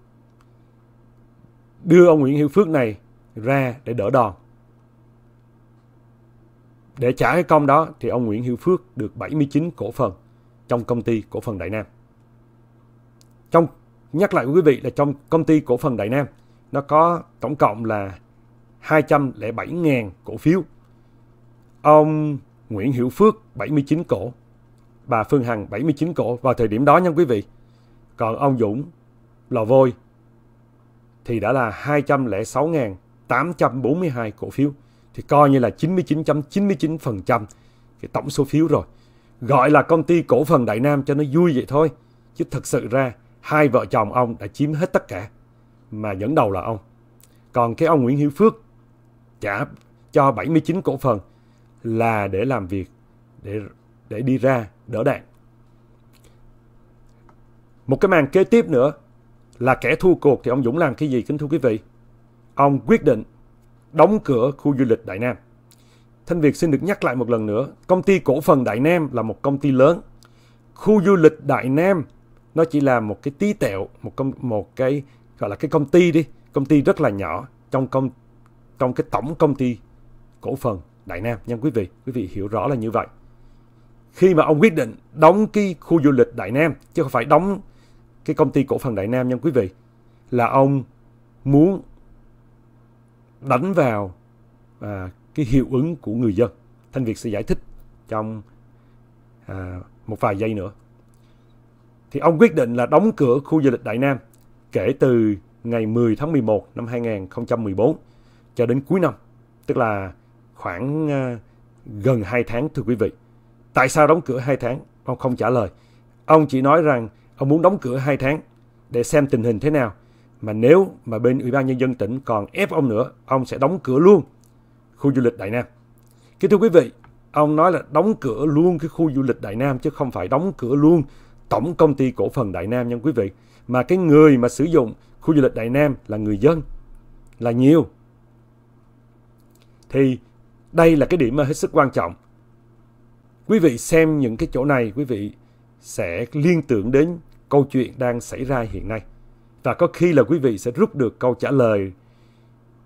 Speaker 1: Đưa ông Nguyễn Hiệu Phước này ra để đỡ đòn. Để trả cái công đó thì ông Nguyễn Hiệu Phước được 79 cổ phần trong công ty cổ phần Đại Nam. Trong nhắc lại quý vị là trong công ty cổ phần Đại Nam nó có tổng cộng là 207.000 cổ phiếu. Ông Nguyễn Hữu Phước 79 cổ, bà Phương Hằng 79 cổ vào thời điểm đó nha quý vị. Còn ông Dũng Lò Vôi thì đã là 206.842 cổ phiếu thì coi như là 99.99% .99 cái tổng số phiếu rồi. Gọi là công ty cổ phần Đại Nam cho nó vui vậy thôi. Chứ thật sự ra hai vợ chồng ông đã chiếm hết tất cả. Mà dẫn đầu là ông. Còn cái ông Nguyễn Hiếu Phước trả cho 79 cổ phần là để làm việc, để để đi ra đỡ đạn. Một cái màn kế tiếp nữa là kẻ thua cuộc thì ông Dũng làm cái gì kính thưa quý vị? Ông quyết định đóng cửa khu du lịch Đại Nam. Thanh Việt xin được nhắc lại một lần nữa, công ty cổ phần Đại Nam là một công ty lớn. Khu du lịch Đại Nam nó chỉ là một cái tí tẹo, một công một cái gọi là cái công ty đi, công ty rất là nhỏ trong công trong cái tổng công ty cổ phần Đại Nam nha quý vị. Quý vị hiểu rõ là như vậy. Khi mà ông quyết định đóng cái khu du lịch Đại Nam chứ không phải đóng cái công ty cổ phần Đại Nam nha quý vị là ông muốn đánh vào à, cái hiệu ứng của người dân. Thanh Việt sẽ giải thích trong à, một vài giây nữa. Thì ông quyết định là đóng cửa khu du lịch Đại Nam kể từ ngày 10 tháng 11 năm 2014 cho đến cuối năm, tức là khoảng à, gần 2 tháng thưa quý vị. Tại sao đóng cửa 2 tháng? Ông không trả lời. Ông chỉ nói rằng ông muốn đóng cửa 2 tháng để xem tình hình thế nào. Mà nếu mà bên Ủy ban Nhân dân tỉnh còn ép ông nữa, ông sẽ đóng cửa luôn khu du lịch Đại Nam. Kính thưa quý vị, ông nói là đóng cửa luôn cái khu du lịch Đại Nam chứ không phải đóng cửa luôn tổng công ty cổ phần Đại Nam nha quý vị. Mà cái người mà sử dụng khu du lịch Đại Nam là người dân, là nhiều. Thì đây là cái điểm mà hết sức quan trọng. Quý vị xem những cái chỗ này, quý vị sẽ liên tưởng đến câu chuyện đang xảy ra hiện nay. Và có khi là quý vị sẽ rút được câu trả lời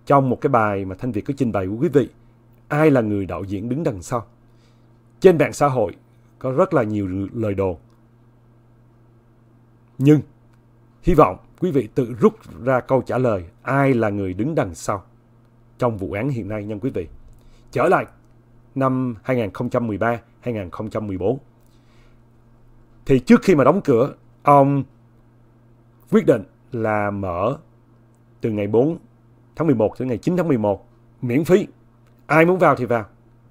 Speaker 1: trong một cái bài mà Thanh Việt có trình bày của quý vị, ai là người đạo diễn đứng đằng sau. Trên mạng xã hội có rất là nhiều lời đồn. Nhưng hy vọng quý vị tự rút ra câu trả lời ai là người đứng đằng sau trong vụ án hiện nay nha quý vị. Trở lại năm 2013, 2014 thì trước khi mà đóng cửa ông quyết định là mở từ ngày 4 tháng 11 tới ngày 9 tháng 11 miễn phí ai muốn vào thì vào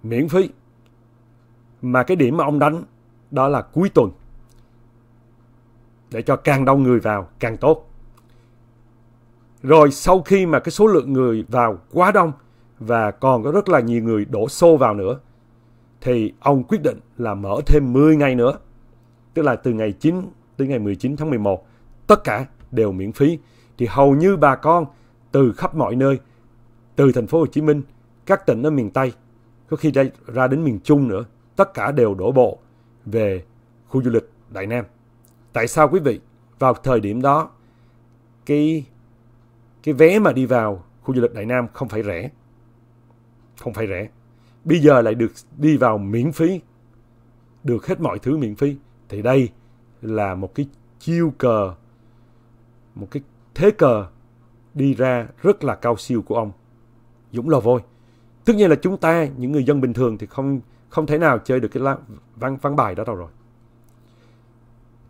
Speaker 1: miễn phí mà cái điểm mà ông đánh đó là cuối tuần để cho càng đông người vào càng tốt rồi sau khi mà cái số lượng người vào quá đông và còn có rất là nhiều người đổ xô vào nữa thì ông quyết định là mở thêm 10 ngày nữa tức là từ ngày 9 tới ngày 19 tháng 11 tất cả đều miễn phí thì hầu như bà con từ khắp mọi nơi, từ thành phố Hồ Chí Minh, các tỉnh ở miền Tây, có khi ra, ra đến miền Trung nữa, tất cả đều đổ bộ về khu du lịch Đại Nam. Tại sao quý vị? Vào thời điểm đó, cái cái vé mà đi vào khu du lịch Đại Nam không phải rẻ. Không phải rẻ. Bây giờ lại được đi vào miễn phí. Được hết mọi thứ miễn phí. Thì đây là một cái chiêu cờ, một cái thế cờ đi ra rất là cao siêu của ông Dũng Lò Vôi. Tất nhiên là chúng ta, những người dân bình thường thì không không thể nào chơi được cái văn văn bài đó đâu rồi.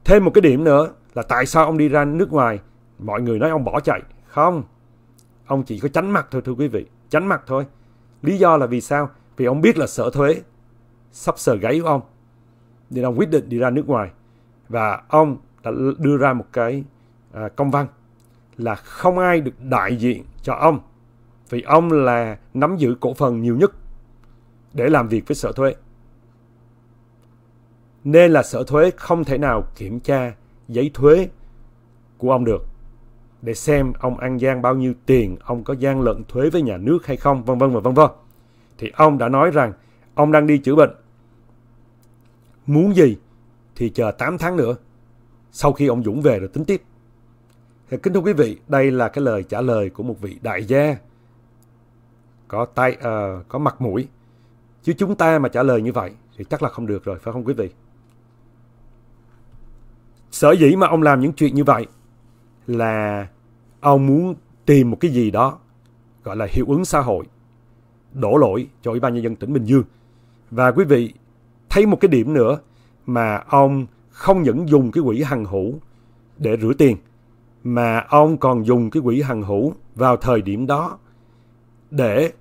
Speaker 1: Thêm một cái điểm nữa là tại sao ông đi ra nước ngoài, mọi người nói ông bỏ chạy. Không, ông chỉ có tránh mặt thôi thưa quý vị, tránh mặt thôi. Lý do là vì sao? Vì ông biết là sở thuế sắp sờ gáy của ông. Nên ông quyết định đi ra nước ngoài. Và ông đã đưa ra một cái à, công văn là không ai được đại diện cho ông vì ông là nắm giữ cổ phần nhiều nhất để làm việc với sở thuế. Nên là sở thuế không thể nào kiểm tra giấy thuế của ông được để xem ông ăn gian bao nhiêu tiền, ông có gian lận thuế với nhà nước hay không, vân vân và vân vân. Thì ông đã nói rằng ông đang đi chữa bệnh. Muốn gì thì chờ 8 tháng nữa. Sau khi ông Dũng về rồi tính tiếp. Kính thưa quý vị, đây là cái lời trả lời của một vị đại gia có tay uh, có mặt mũi. Chứ chúng ta mà trả lời như vậy thì chắc là không được rồi, phải không quý vị? Sở dĩ mà ông làm những chuyện như vậy là ông muốn tìm một cái gì đó gọi là hiệu ứng xã hội đổ lỗi cho Ủy ban Nhân dân tỉnh Bình Dương. Và quý vị thấy một cái điểm nữa mà ông không những dùng cái quỹ hằng hữu để rửa tiền mà ông còn dùng cái quỷ hằng hữu vào thời điểm đó để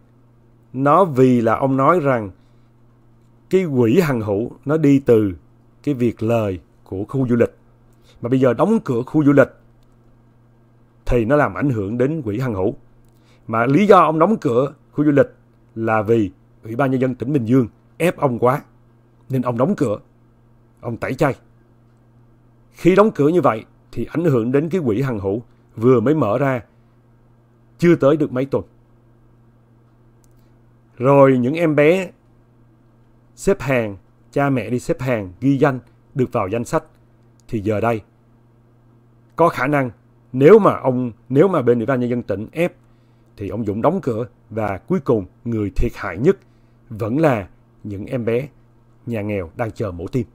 Speaker 1: nó vì là ông nói rằng cái quỷ hằng hữu nó đi từ cái việc lời của khu du lịch mà bây giờ đóng cửa khu du lịch thì nó làm ảnh hưởng đến quỹ hằng hữu mà lý do ông đóng cửa khu du lịch là vì ủy ban nhân dân tỉnh bình dương ép ông quá nên ông đóng cửa ông tẩy chay khi đóng cửa như vậy thì ảnh hưởng đến cái quỹ hằng hữu vừa mới mở ra chưa tới được mấy tuần. Rồi những em bé xếp hàng, cha mẹ đi xếp hàng, ghi danh, được vào danh sách thì giờ đây có khả năng nếu mà ông nếu mà bên ủy ban nhân dân tỉnh ép thì ông Dũng đóng cửa và cuối cùng người thiệt hại nhất vẫn là những em bé nhà nghèo đang chờ mổ tim.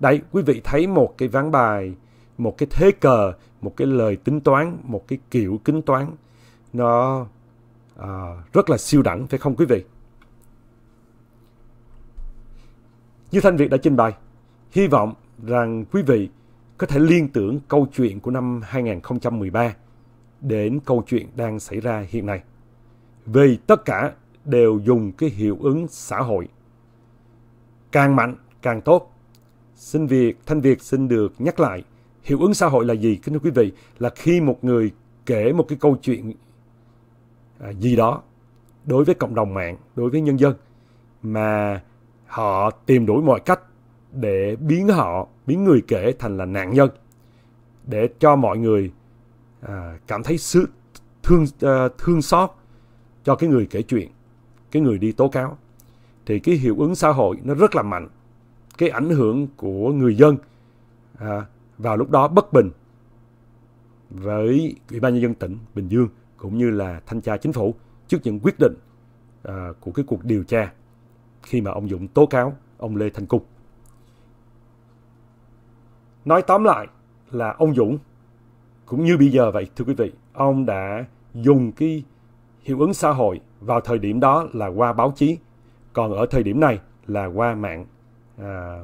Speaker 1: Đấy, quý vị thấy một cái ván bài một cái thế cờ một cái lời tính toán một cái kiểu tính toán nó à, rất là siêu đẳng phải không quý vị như thanh việt đã trình bày hy vọng rằng quý vị có thể liên tưởng câu chuyện của năm 2013 đến câu chuyện đang xảy ra hiện nay vì tất cả đều dùng cái hiệu ứng xã hội càng mạnh càng tốt xin việc thanh việt xin được nhắc lại hiệu ứng xã hội là gì kính thưa quý vị là khi một người kể một cái câu chuyện à, gì đó đối với cộng đồng mạng đối với nhân dân mà họ tìm đủ mọi cách để biến họ biến người kể thành là nạn nhân để cho mọi người à, cảm thấy sự thương à, thương xót cho cái người kể chuyện cái người đi tố cáo thì cái hiệu ứng xã hội nó rất là mạnh cái ảnh hưởng của người dân vào lúc đó bất bình với Ủy ban nhân dân tỉnh Bình Dương cũng như là thanh tra chính phủ trước những quyết định à, của cái cuộc điều tra khi mà ông Dũng tố cáo ông Lê Thành Cung. Nói tóm lại là ông Dũng cũng như bây giờ vậy thưa quý vị, ông đã dùng cái hiệu ứng xã hội vào thời điểm đó là qua báo chí, còn ở thời điểm này là qua mạng à,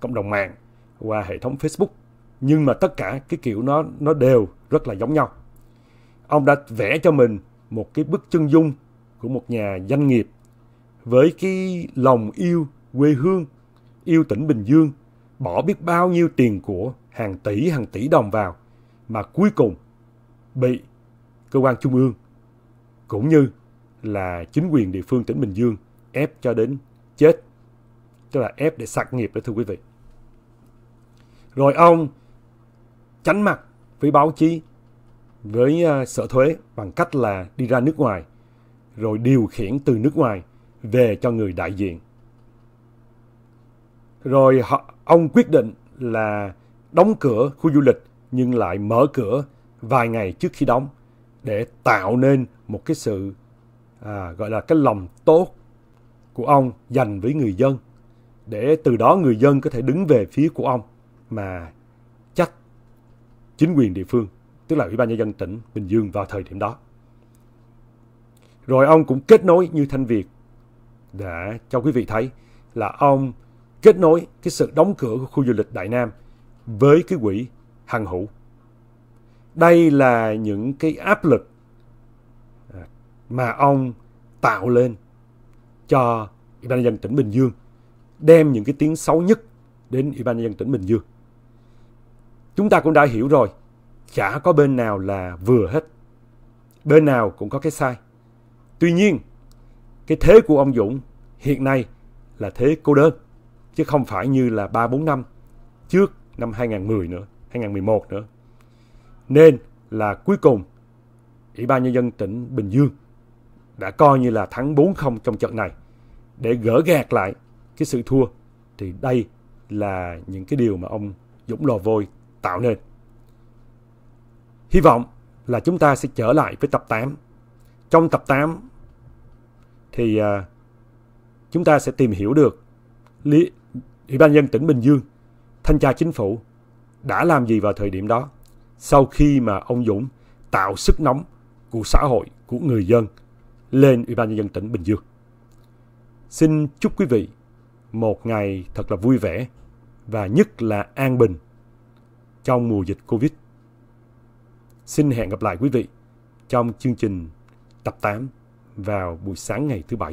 Speaker 1: cộng đồng mạng, qua hệ thống Facebook nhưng mà tất cả cái kiểu nó nó đều rất là giống nhau ông đã vẽ cho mình một cái bức chân dung của một nhà doanh nghiệp với cái lòng yêu quê hương yêu tỉnh bình dương bỏ biết bao nhiêu tiền của hàng tỷ hàng tỷ đồng vào mà cuối cùng bị cơ quan trung ương cũng như là chính quyền địa phương tỉnh bình dương ép cho đến chết tức là ép để sạc nghiệp đó thưa quý vị rồi ông tránh mặt với báo chí với à, sở thuế bằng cách là đi ra nước ngoài rồi điều khiển từ nước ngoài về cho người đại diện rồi họ, ông quyết định là đóng cửa khu du lịch nhưng lại mở cửa vài ngày trước khi đóng để tạo nên một cái sự à, gọi là cái lòng tốt của ông dành với người dân để từ đó người dân có thể đứng về phía của ông mà chính quyền địa phương, tức là Ủy ban Nhân dân tỉnh Bình Dương vào thời điểm đó. Rồi ông cũng kết nối như Thanh Việt để cho quý vị thấy là ông kết nối cái sự đóng cửa của khu du lịch Đại Nam với cái quỹ hàng Hữu. Đây là những cái áp lực à, mà ông tạo lên cho Ủy ban nhân dân tỉnh Bình Dương đem những cái tiếng xấu nhất đến Ủy ban nhân dân tỉnh Bình Dương. Chúng ta cũng đã hiểu rồi, chả có bên nào là vừa hết. Bên nào cũng có cái sai. Tuy nhiên, cái thế của ông Dũng hiện nay là thế cô đơn, chứ không phải như là ba bốn năm trước năm 2010 nữa, 2011 nữa. Nên là cuối cùng, Ủy ban Nhân dân tỉnh Bình Dương đã coi như là thắng 4 không trong trận này để gỡ gạt lại cái sự thua thì đây là những cái điều mà ông Dũng Lò Vôi tạo nên. Hy vọng là chúng ta sẽ trở lại với tập 8. Trong tập 8 thì à, chúng ta sẽ tìm hiểu được Lý, Ủy ban nhân tỉnh Bình Dương, thanh tra chính phủ đã làm gì vào thời điểm đó sau khi mà ông Dũng tạo sức nóng của xã hội, của người dân lên Ủy ban nhân dân tỉnh Bình Dương. Xin chúc quý vị một ngày thật là vui vẻ và nhất là an bình trong mùa dịch Covid. Xin hẹn gặp lại quý vị trong chương trình tập 8 vào buổi sáng ngày thứ Bảy.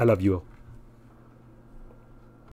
Speaker 1: I love you all.